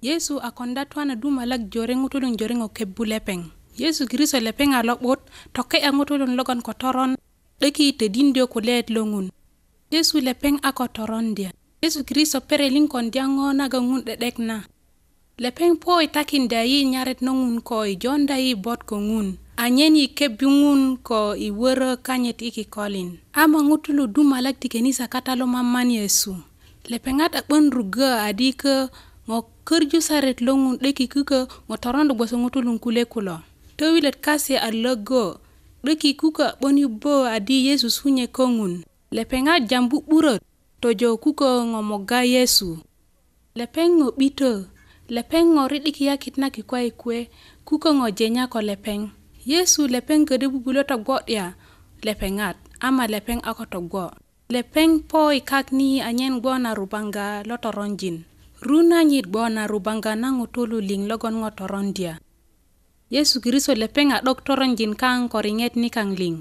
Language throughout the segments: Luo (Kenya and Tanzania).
yesu a konda twana dumalak jore ŋutulun joriŋo kebbu lepeŋ yesu kristo lepeŋ a lo'but toke a ŋutulun logon ko toron 'döki i todindö kulyet lo ŋun yesu lepeŋ a ko torondya yesu kristo pereliŋ kondya ŋo nagon ŋun 'de'dek na lepeŋ po i takindya yi nyaret na ŋun ko i jonda yi bot ko ŋun anyen yi kebbi ŋun ko i wörö kanyit i kikolin ama ŋutulu dumalak ti kenisa kata lo maman yesu lepeŋat a 'bön rugö adikö ŋo körju saret lo ŋun 'döki kukö ŋo torondu gboso ŋutulu kule kulo towilet kase a logo 'döki kukö a 'bön yubbö adi yesu sunye ko ŋun lepeŋa jambu 'burot tojo kukö ŋo moga yesu lepeŋ ŋo 'bitö lepeŋ ŋo ri'dikiyakit na kikuwa i kuwe kukö ŋo jenya ko lepeŋ yesu lepeŋ ködö bubulö togbo 'ya lepeŋat ama lepeŋ a ko togbo lepeŋ po i kak ni anyen gboŋ na rubanga lo toronjin runa nyit bo na rubanga na ŋutulu ling logon ngotorondia torondia yesu kiriso lepeng a 'dok toronjin kaŋ ko riŋet nikaŋ liŋ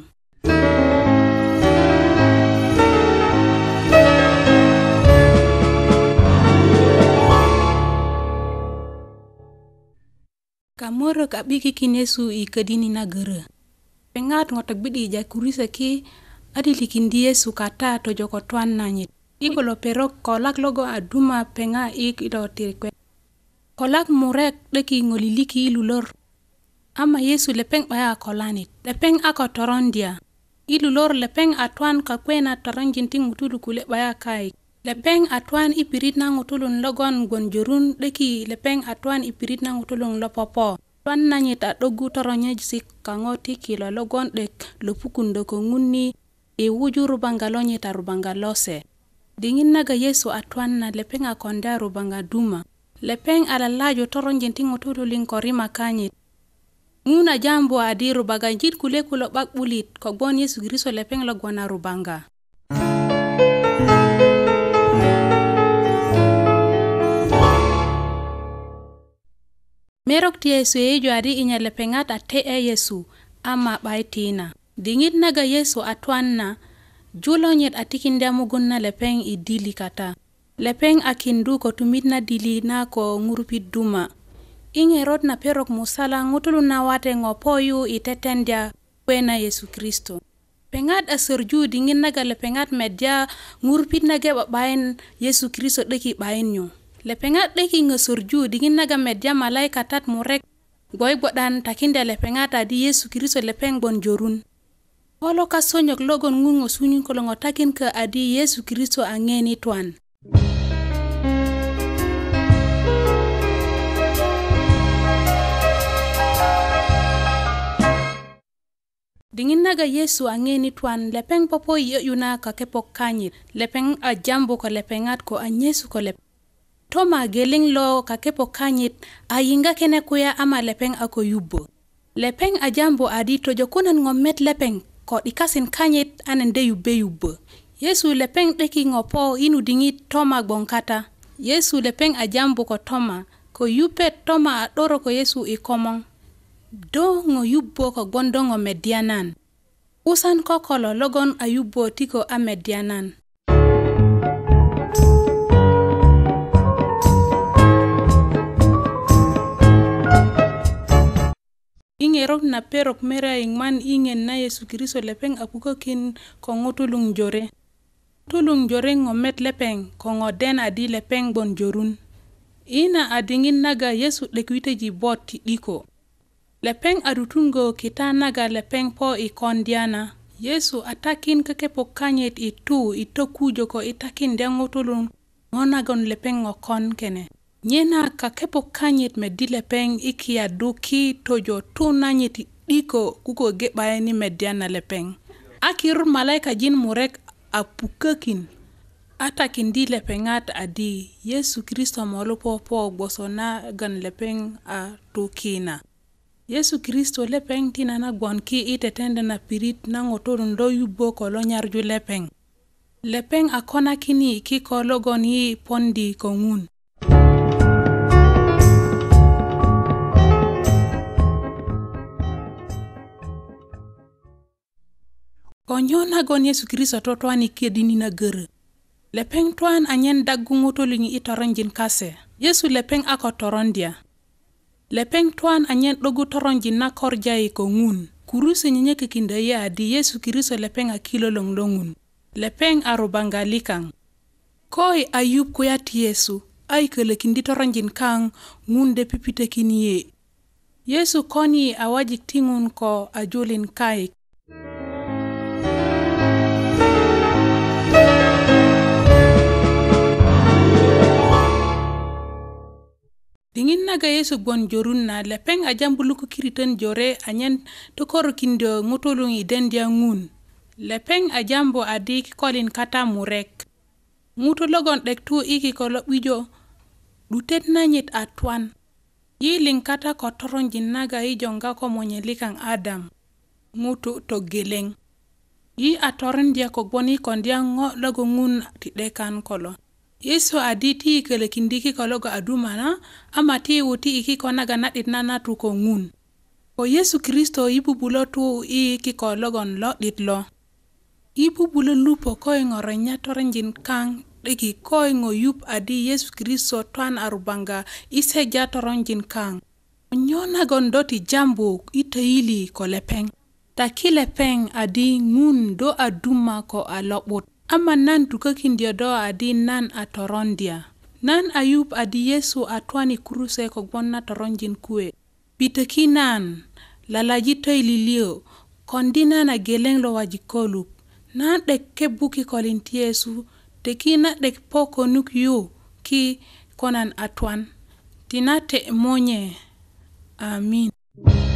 kamorök a 'bikikin yesu i ködini na görö peŋat ŋo 'bidi ja kurisö ki a lilikindi yesu kata tojoko twan nanyit i kulo perok ko lak logo a duma penga i kilo tirkwe ko lak murek de ki ngoliliki ilu lor ama yesu lepeng baya ko lanit lepeng ako torondia ilu lor lepeng atwan ka kwena torangin ting utulu kule baya kai lepeng atwan ipirit na ngutulun logon gonjurun de ki lepeng atwan ipirit na ngutulun lopopo tuan na nyi ta dogu toronye jisi kangoti kilo logon dek lupukundo kongunni i wujuru bangalo nyi ta rubangalose. diŋit naga yesu a twan na lepeŋ a konda a rubaŋa duma lepeŋ a lalaju toronjin ti ŋutu tu ko rima kanyit ŋun a jambu adi rubaganjit kule kulo 'ba'bulit kogbon yesu kristo lepeŋ logon a rubaŋga merok ti yesu yeyeju adi inya lepeŋat a te'e yesu ama 'ba i tina diŋit naga yesu a twan na julo nyet a tikinda mugun na lepeŋ i dili kata lepeŋ a kindu ko tumit na dili na ko ŋurupit duma i ŋerot na perok musala ŋutulu na wate ŋo po yu i tetendya kwe na yesu kristo peŋat a sörju diŋit naga lepeŋat medya ŋurupit nage 'ba'bayin yesu kristo 'döki 'bayin yu lepeŋat 'döki ŋo sörju diŋit naga medya malaikatat murek gbo i gbo'dan takindya lepeŋat adi yesu kristo lepeŋ gbon jorun ka kasonyok logon ngungo sunyin kolongo takin ka adi Yesu Kristo angeni twan. dingin naga yesu a ŋeni twan lepeŋ popo yo'yuna na kepok kanyit lepeŋ a jambu ko lepeŋat ko a nyesu ko lep toma geleŋ lo ka kanyit a yiŋga kene kuya ama lepeŋ a ko yubbö lepeŋ a jambu adi tojo kunan ŋo met lepeŋ ko'dikasin kanyit anen de yube yubö yesu lepeŋ 'deki ŋo po yinu diŋit toma gboŋ kata yesu lepeŋ a jambu ko toma ko yupet toma a 'doro ko yesu i komoŋ do ŋo yubbö ko gbondo ŋo medya nan 'busan kokolo logon a yubbö ti ko a medya nan ngerok na perok merayeng man i ngen na yesu kristo lepeŋ a pukökin ko ŋutulung jore ŋutulung jore ŋomet lepeŋ ko ŋo den adi lepeŋ gboŋ jorun i na a diŋit naga yesu 'dekwiteji bot ti 'diko lepeŋ a tutungö kita naga lepeŋ po i kondyana yesu a takin kökepok kanyit i tu i tokujö ko i takindya ŋutulung ŋo nagon lepeŋ ŋo kon kene nye na ka kepo kanyit medi lepeŋ i kiya duki tojo tu nanyit diko kuko ge'baye ni medya na lepeŋ a kirut malaikajin murek a pukökin a takindi lepeŋat adi yesu kristo molu popo gboso nagon lepeŋ a tukina yesu kristo lepeŋ tina na gwonki i tetenda na pirit na ŋutulundo yubbö ko lo nyarju lepeŋ lepeŋ a konakini kiko logon yi pondi ko ŋun ko nyo nagon yesu kristo to twan ikiedini na gerö lepeŋ twan anyen dagu ŋutuliŋ i toronjin kase yesu lepeŋ a ko torondya lepeŋ twan anyen 'dogu toronjin na korjayi ko ŋun kurusu nyenyekikindö ye adi yesu kristo lepeŋ a kiloloŋ lo ŋun lepeŋ a rubaŋgali kaŋ koi ayub kuya ti yesu a i kölökindi toronjin kaŋ ŋun de pipitekin ye yesu koni awajik ti ŋun ko ajulin kayik diŋit naga yesu gboŋ jorun na lepeŋ a jambu lukukiritön jore anyen tokorokindö ŋutuluŋ i dendya ŋun lepeŋ a jambu adi kikolin kata murek ŋutu logon 'dek tu i kiko lo 'bijo 'dutet nanyit a twan yiliŋ kata ko toronjin naga i jonga ko monye likaŋ adam ŋutu togeleŋ yi a torondya ko gboni kondya ŋo logoŋun ti'dekan kolo yesu adi ti kölökindi kiko logo aduma na ama ti wuti i kiko naga na'dit na natu ko ŋun ko yesu kristo i bubulö tu i kiko logon lo'dit lo i bubulö lupo ko i ŋorenya torenjin kaŋ 'deki ko i ŋoyup adi yesu kristo twan arubanga i seja toronjin kaŋ nyo nagon do ti jambu i töyili ko lepeŋ ta ki lepeŋ adi ŋun do aduma ko a lo'but Ama nan tukökindyo do adi nan a torondya Nan ayub adi Yesu atwani kuruse kogwon na toronjin kue. Bitaki nan, lalaji toi kondi nan a geleng lo wajikolup. Nan dek kebuki buki kolin ti Yesu, teki na dek po konuk yu ki konan atwan. Tina te monye. Amin.